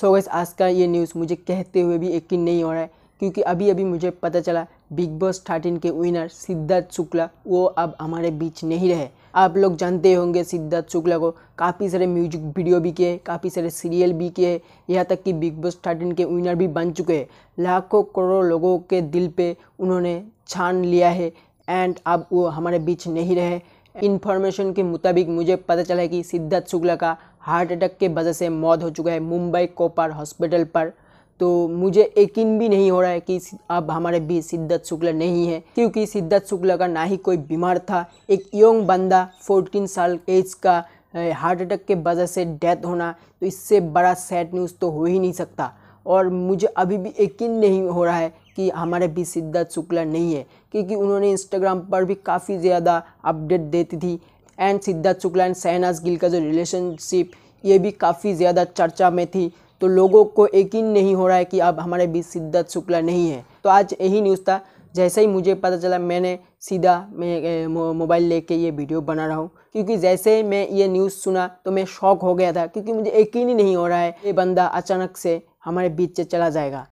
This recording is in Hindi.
सो गैस आज का ये न्यूज़ मुझे कहते हुए भी यकीन नहीं हो रहा है क्योंकि अभी अभी मुझे पता चला बिग बॉस थर्टीन के विनर सिद्धार्थ शुक्ला वो अब हमारे बीच नहीं रहे आप लोग जानते होंगे सिद्धार्थ शुक्ला को काफ़ी सारे म्यूजिक वीडियो भी किए काफ़ी सारे सीरियल भी किए यहाँ तक कि बिग बॉस थर्टीन के विनर भी बन चुके हैं लाखों करोड़ों लोगों के दिल पे उन्होंने छान लिया है एंड अब वो हमारे बीच नहीं रहे इन्फॉर्मेशन के मुताबिक मुझे पता चला है कि सिद्धार्थ शुक्ला का हार्ट अटैक के वजह से मौत हो चुका है मुंबई कोपार हॉस्पिटल पर तो मुझे यकीन भी नहीं हो रहा है कि अब हमारे बीच सिद्धार्थ शुक्ला नहीं है क्योंकि सिद्धार्थ शुक्ला का ना ही कोई बीमार था एक यंग बंदा 14 साल एज का हार्ट अटैक के वजह से डेथ होना तो इससे बड़ा सैड न्यूज़ तो हो ही नहीं सकता और मुझे अभी भी यकीन नहीं हो रहा है कि हमारे भी सिद्धार्थ शुक्ला नहीं है क्योंकि उन्होंने इंस्टाग्राम पर भी काफ़ी ज़्यादा अपडेट देती थी एंड सिद्धार्थ शुक्ला एंड शहनाज गिल का जो रिलेशनशिप ये भी काफ़ी ज़्यादा चर्चा में थी तो लोगों को यकीन नहीं हो रहा है कि अब हमारे बीच सिद्धार्थ शुक्ला नहीं है तो आज यही न्यूज़ था जैसे ही मुझे पता चला मैंने सीधा मैं मोबाइल लेके ये वीडियो बना रहा हूँ क्योंकि जैसे ही मैं ये न्यूज़ सुना तो मैं शॉक हो गया था क्योंकि मुझे यकीन ही नहीं हो रहा है ये बंदा अचानक से हमारे बीच से चला जाएगा